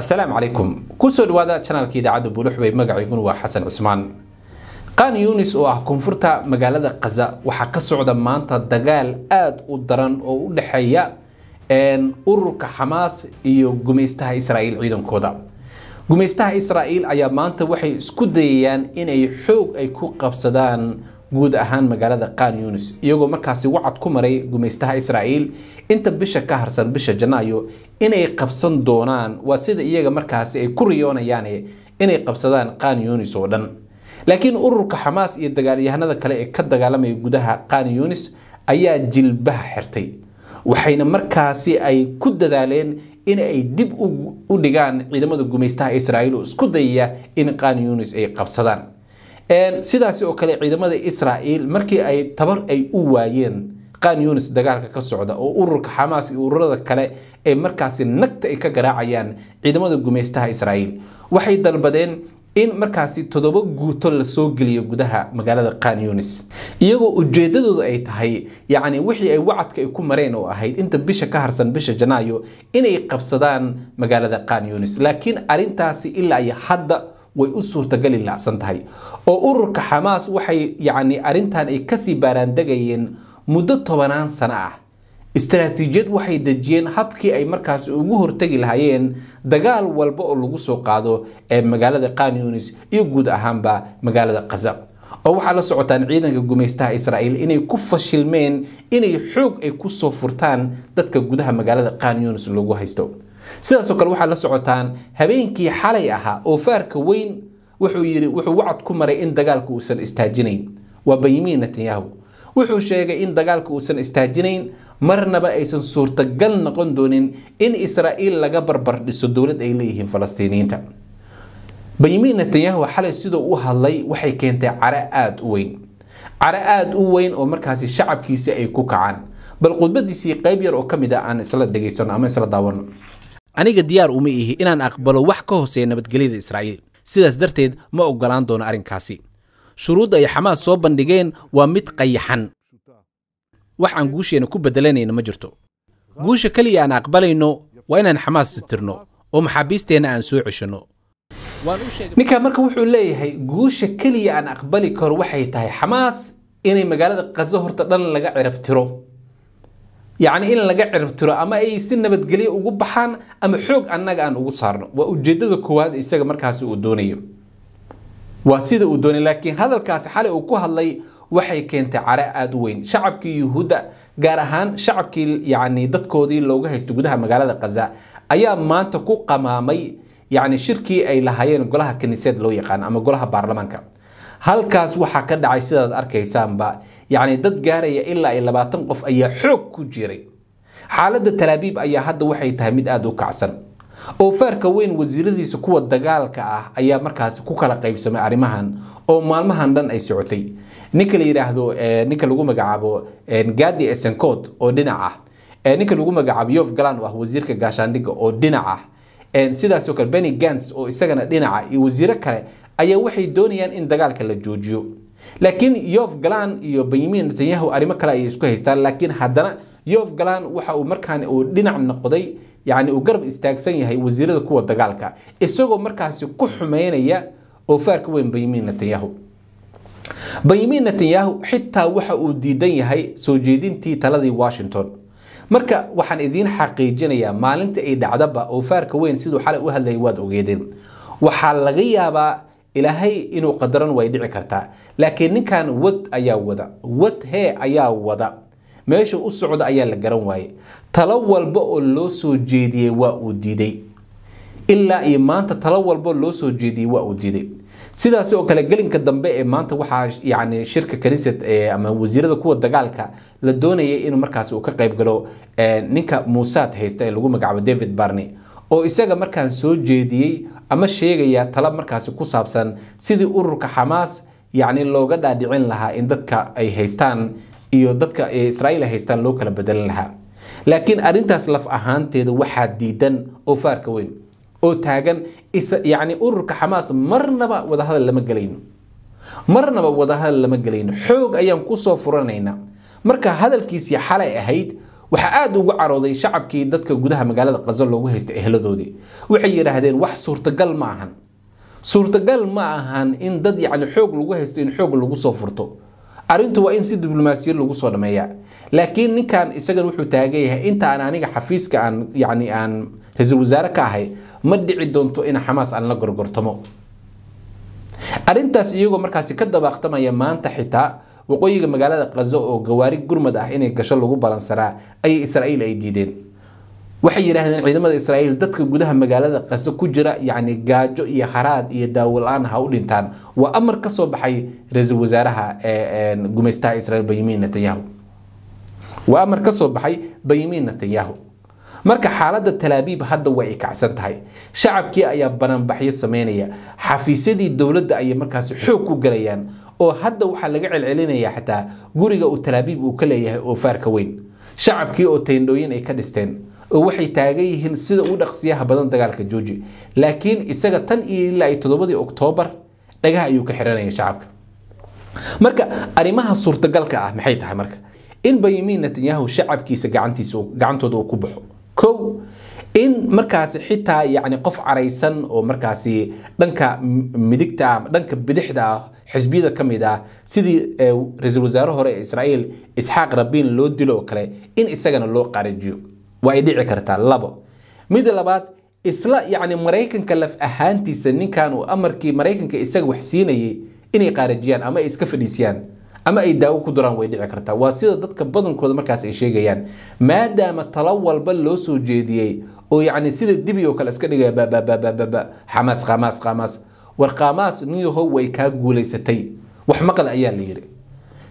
asalaamu calaykum kusoo dhawaada janaalka idaacadda buuluxbay magacayguna waa xasan cusmaan qaan yunis oo ah koonfurta magaalada khaza waxaa ka socda maanta dagaal aada u daran oo u dhexeeya ururka xamaas iyo gumaystaha israa'iil ciidankooda gumaystaha israa'iil ayaa maanta waxay isku dayayaan inay xoog ay ku qabsadaan guud ahaan magaalada khan yunis iyagoo markaasi wacad ku maray gumaystaha israa'iil inta bisha ka harsan bisha janaayo inay qabsan doonaan waa sida iyaga markaasi ay ku riyoonayaane inay qabsadaan khan yunis oo dhan laakiin ururka xamaas iyo dagaalyahanada kale ee ka dagaalamaya gudaha khan yunis ayaa jilbaha xirtay waxayna markaasi ay ku dadaaleen in ay dib u dhigaan ciidamada gumaystaha israa'iil oo isku dayaya in khan yunis ay qabsadaan sidaas oo kale ciidamada israael markii ay tabar ay u waayeen qan yunis dagaalka ka socda oo ururka xamaas iyo ururada kale ee markaasi nagta ay ka garaacayaan ciidamada gumaystaha israa'iil waxay dalbadeen in markaasi todoba guuto lasoo geliyo gudaha magaalada qan yunis iyagoo ujeedadooda ay tahay yacni wixii ay wacadka ay ku mareen oo ahayd inta bisha ka harsan bisha janaayo inay qabsadaan magaalada qan yunis laakiin arrintaasi ilaa iyo hadda way u suurtagali lacsan tahay oo ururka xamaas waxay yacni arrintan ay kasii baaraandegayeen muddo tobanaan sano ah istaraatiijiyad waxay dejiyeen habkii ay markaasi ugu hortegi lahaayeen dagaal walba oo lagu soo qaado ee magaalada khan yunis iyo guud ahaanba magaalada khasab oo waxaa la socotaan ciidanka gumaystaha israa'iil inay ku fashilmeen inay xoog ay ku soo furtaan dadka gudaha magaalada qaan yunis loogu haysto sidaasoo kale waxaa la socotaan habeenkii xalay ahaa oo faarka weyn wuxuu yidhi wuxuu wacad ku maray in dagaalka uusan istaajinayn waa benyamin netanyahu wuxuu sheegay in dagaalka uusan istaajinayn marnaba aysan suurtagal noqon doonin in israa'iil laga barbar dhiso dowlad ay leeyihiin falastiiniyiinta benyamin netanyahu xalay sidoo u hadlay waxay keentay caro aad u weyn caro aad u weyn oo markaasi shacabkiisi ay ku kacaan bal khudbadiisii qayb yar oo ka mid a ah aan isla dhegaysano ama isla daawano aniga diyaar uma ihi inaan aqbalo wax ka hooseeya nabadgelyada israa'iil sidaas darteed ma oggolaan doono arrinkaasi shuruudda ay xamaas soo bandhigeen waa mid qayaxan wax aan guusheenna ku beddelanayno ma jirto guusha keliya aan aqbalayno waa inaan xamaas tirtirno oo maxaabiisteenna aan soo ceshanno ninka marka wuxuu leeyahay guusha keliya aan aqbali karo waxay tahay xamaas inay magaalada kazo horta dhan laga cirabtiro yacni in laga cirbtiro ama ay si nabadgelyo ugu baxaan ama xoog annaga aan ugu saarno waa ujeedada koowaad isaga markaasi uu doonayo waa sida uu doonay laakiin hadalkaasi xalay uu ku hadlay waxay keentay care aada u weyn shacabkii yuhuudda gaar ahaan shacabkii yacni dadkoodii looga haysto gudaha magaalada kaza ayaa maanta ku qamaamay يعني shirkii ay lahaayeen golaha kaniisad loo yaqaan ama golaha baarlamaanka halkaas waxaa ka dhacay sidaad arkaysaanba yani dad gaaraya ilaa ay labaatan qof ayaa xoog ku jiray xaaladda talaabiib ayaa hadda waxay tahay mid aada u kacsan oo faarka weyn wasiiradiisa kuwa dagaalka ah ayaa markaas ku kala qaybsamay arrimahan oo maalmahan dhan ay socotay ninka la yidhaahdo ninka lagu magacaabo gadi esencod oo dhinac ah ninka lagu magacaabo yof galan oo ah wasiirka gaashaandhigga oo dhinac ah سيداس يوكال بني جانس او إساقنا دينا عاي وزيرا كالي ايا وحي دونيان ان دقالك لجوجيو لكن يوف غلان يو بيمين نتنياهو اريما كالي يسكو هستان لكن حدنا يوف غلان وحا او مركان او دينا عمنا قدي يعني او قرب استاقسان يهي وزيرا دكوة دقالك إساقو مركاسي كوحمين ايا او فارك وين بيمين نتنياهو بيمين نتنياهو حتى وحا او ديدان يهي سوجيدين تي تلدي واشنطن marka waxaan idiin xaqiijinayaa maalinta ay dhacdaba oo faarka weyn siduu xalay u hadlayay waad ogeedeen waxaa laga yaabaa ilaahay inuu qadaran way dhici kartaa laakiin ninkan wad ayaa wada wad hee ayaa wada meesha u socda ayaa la garan waayey talo walba oo loo soo jeediyey waa uu diiday ilaa iyo maanta talo walba loo soo jeediyey waa uu diiday sidaas oo kale gelinka dambe ee maanta waxaa yani shirka kaniisad ama wasiirada kuwa dagaalka la doonayay inuu markaas uu ka qayb galo ninka muusaad haysta ee lagu magacaabo david barney oo isaga markaan soo jeediyey ama sheegaya tala markaasi ku saabsan sidii ururka xamaas yacni looga dhaadhicin lahaa in dadka ay haystaan iyo dadka israa'iil ay haystaan loo kala bedelin lahaa laakiin arrintaas laf ahaanteeda waxaa diidan oofaarka weyn oo taagan yani ururka xamaas marnaba wadahadal lama gelayno marnaba wadahadal lama gelayno xoog ayaan kusoo furanaynaa marka hadalkiisii xalay ahayd waxaa aada ugu carooday shacabkii dadka gudaha magaalada qazo loogu haystay eheladoodii waxay yidhaahdeen wax suurtagal ma ahan suurtagal ma ahan in dad yacni xoog lagu haysto in xoog lagu soo furto arrintu waa in si diblomaasiyad lagu soo dhameeyaa laakiin ninkan isagana wuxuu taagan yahay inta aan aniga xafiiska aan yani aan ra-iisul wasaare ka ahay ma dhici doonto in xamaas aan la gorgortamo arrintaas iyagoo markaasi ka dabaaqtamaya maanta xitaa waqooyiga magaalada kazo oo gawaari gurmad ah inay gasho lagu balansanaa ayay israa'iil ay diideen waxay yidhaahdeen ciidamada israa'iil dadka gudaha magaalada kazo ku jira yacni gaajo iyo haraad iyo daawola-aan ha u dhintaan waa amar ka soo baxay ra-iisul wasaaraha gumaystaha israa'iil benyamin netanyahu waa mar ka soo baxay benyamin netanyahu marka xaaladda talaabiib hadda way kacsan tahay shacabkii ayaa bananbaxyo samaynaya xafiisyadii dowladda ayay markaasi xoog ku galayaan oo hadda waxaa laga celcelinayaa xataa guriga uu talaabiib uu ka leeyahay oo faarka weyn shacabkii oo tayndhooyin ay ka dhisteen oo waxay taagan yihiin sida u dhaqsiyaha badan dagaalka jooji laakiin isaga tan iyo ilaa iyo toddobadii oktoobar dhagaha ayuu ka xiranaya shacabka marka arrimaha suurtagalka ah maxay tahay marka in benyamin netanyahu shacabkiisa gacantooda uu ku baxo o in markaasi xitaa yani qof caraysan oo markaasi dhanka midigta ama dhanka bidixda ah xisbiyada ka mid ah sidii ra-iisul wasaare hore ee israa'iil isxaaq rabiin loo dilo oo kale in isagana loo qarajiyo waa ay dhici kartaa labo midda labaad isla yacni maraykanka laf ahaantiisa ninkan uu amarkii maraykanka isaga wax siinayay inay qaarijiyaan ama ay iska fadhiisiyaan ama ay daawo ku duraan way dhici kartaa waa sida dadka badankooda markaas ay sheegayaan maadaama talo walba loo soo jeediyey oo yacni sida dibi oo kale iska dhigaya babababababa xamaas qamaas qamaas war qamaas niyaho way kaa guulaysatay wax maqal ayaa la yiri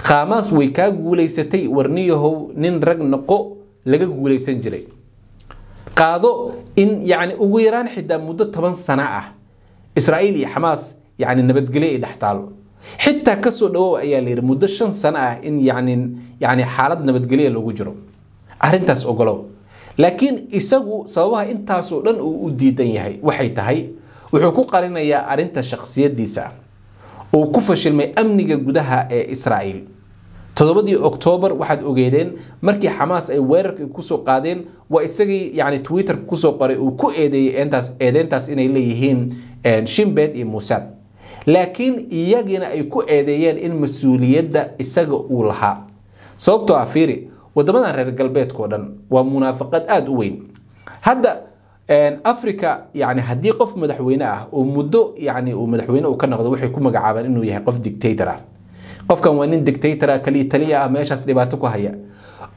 qamaas way kaa guulaysatay war niyahow nin rag noqo laga guulaysan jiray qaado in yacni ugu yaraan xitaa muddo toban sana ah israa'iil iyo xamaas yacni nabadgelyo ay dhex taalo xitaa kasoo dhawow ayaa layidhi muddo shan sano ah in yacni yacni xaalad nabadgelya lagu jiro arintaas ogolow laakiin isagu sababaha intaasoo dhan uu u diidan yahay waxay tahay wuxuu ku qarinayaa arinta shakhsiyadiisa uu ku fashilmay amniga gudaha ee israa'iil toddobadii oktoobar waxaad ogeedeen markii xamaas ay weerarka kusoo qaadeen waa isagii yani twitterka kusoo qoray uu ku eedeeyey eentaas eedeyntaas inay leeyihiin eh, shinbed iyo muusaad لكن يجينا أيكو أديان إن مسؤولية دا إسق أولها صوبت عفيري ودمنا رجال بيت كورن ومنافقات أدوين هذا إن افريكا يعني هدي قف مدحوينه ومدو يعني ومدحوينه وكان غضوح يكون مجابر إنه يهقف ديكتاتورة قف كان وين ديكتاتورة كلي تليا ماشى سلباتك وهي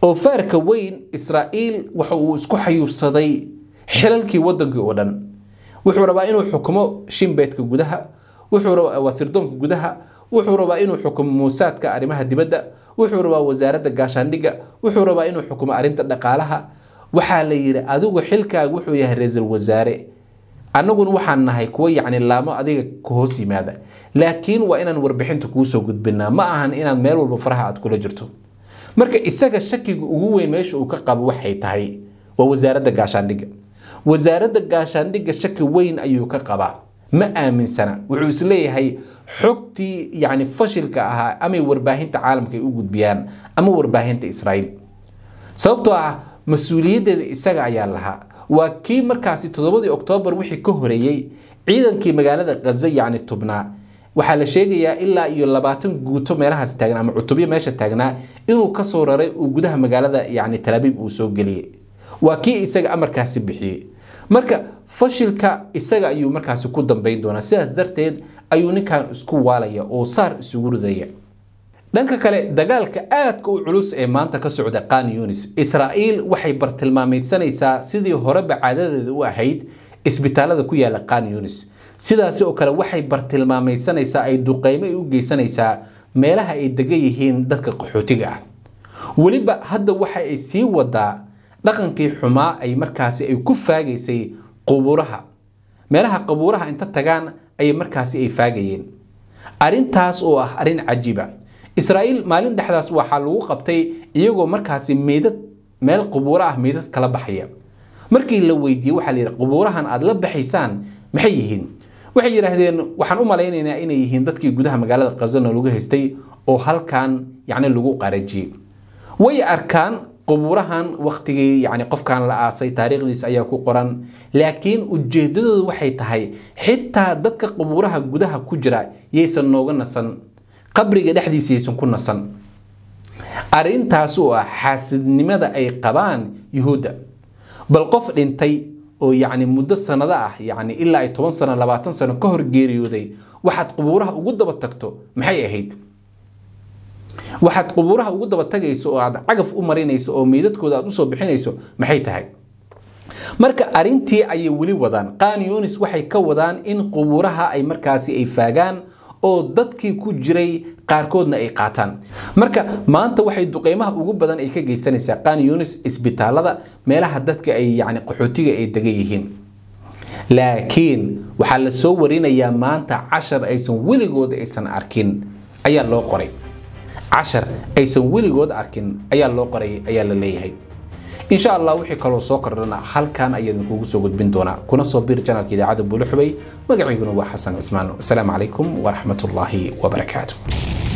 أفريقيا وين إسرائيل وحوسك حيوب صدي حلال كي ودن كورن وحوربا إنه حكمه شين بيت كجودها waa sirdoonka gudaha wuxuu rabaa inuu xukumo muusaadka arrimaha dibadda wuxuu rabaa wasaaradda gaashaandhigga wuxuu rabaa inuu xukumo arrinta dhaqaalaha waxaa la yidhi adigu xilkaaga wuxuu yahay ra-iisul wasaare annaguna waxaan nahay kuwo yacni laamo adiga ka hoos yimaada laakiin waa inaan warbixinta kuu soo gudbinaa ma ahan inaad meel walba faraha aad kula jirto marka isaga shakiga ugu weyn meesha uu ka qabo waxay tahay waa wasaaradda gaashaandhigga wasaaradda gaashaandhigga shaki weyn ayuu ka qabaa ma aaminsana wuxuu isleeyahay xogtii yani fashilka ahaa amay warbaahinta caalamka ay u gudbiyaan ama warbaahinta israa'iil sababtoo ah mas-uuliyaddeeda isaga ayaa lahaa waa kii markaasi toddobadii oktoobar wixii ka horeeyey ciidankii magaalada khaza yacni tubnaa waxaa la sheegayaa ilaa iyo labaatan guuto meelahaas taagnaa ama cutubyo meesha taagnaa inuu ka soo raray uu gudaha magaalada yacni talabiib uu soo geliyey waa kii isaga amarkaasi bixiyey marka fashilka isaga ayuu markaasi ku dambeyn doonaa sidaas darteed ayuu ninkan isku waalaya oo saar isugu ridaya dhanka kale dagaalka aadka u culus ee maanta ka socda qaan yunis israa'iil waxay bartilmaameydsanaysaa sidii horeba caadadeeda u ahayd isbitaalada ku yaala qaan yunis sidaasi oo kale waxay bartilmaameysanaysaa ay duqeymo ay u geysanaysaa meelaha ay degan yihiin dadka qaxootiga ah weliba hadda waxa ay sii wadaa dhaqankii xumaa ay markaasi ay ku faagaysay qubuuraha meelaha qubuuraha inta tagaan ayay markaasi ay faagayeen arrintaas oo ah arrin cajiiba israa'iil maalin dhexdaas waxaa lagu qabtay iyagoo markaasi meydad meel qubuuro ah meydad kala baxaya markii la weydiiyey waxaa la yidhi qubuurahan aad la baxaysaan maxay yihiin waxay yidhaahdeen waxaan u malaynaynaa inay yihiin dadkii gudaha magaalada khazana lagu haystay oo halkan yacni lagu qarajiyey way arkaan قبورهان وقتي يعني قف كان لأسي تاريخ ليس أياكو قران لكن وجهدود وحي تهي حتى ددك قبورها قدها كجرا يسن نوغن نسن قبري دحديس يسن كن نسن arintaasu ah xaasidnimada ay qabaan yuhuudda bal qof dhintay oo yacni muddo sanado ah yacni ilaa ay toban sano labaatan sano ka hor geeriyooday waxaad qubuuraha ugu daba tagto maxay ahayd waxaad qubuuraha ugu daba tagayso oo aad cagaf u marinayso oo meydadkooda aad usoo bixinayso maxay tahay marka arintii ayay weli wadaan qaan yuunis waxay ka wadaan in qubuuraha ay markaasi ay faagaan oo dadkii ku jiray qaarkoodna ay qaataan marka maanta waxay duqeymaha ugu badan ay ka geysanaysaa qaan yuunis isbitaalada meelaha dadka ay yacni qaxootiga ay degan yihiin laakiin waxaa la soo warinayaa maanta cashar aysan weligood aysan arkin ayaa loo qoray cashar aysan weligood arkin ayaa loo qoray ayaa la leeyahay insha allah wixii kaloo soo kordhana halkan ayaan kugu soo gudbin doonaa kuna soo bir janaalka idaacadda buulixubay magacayguna waa xasan cismaan asalaamu calaykum waraxmatullaahi wabarakaatu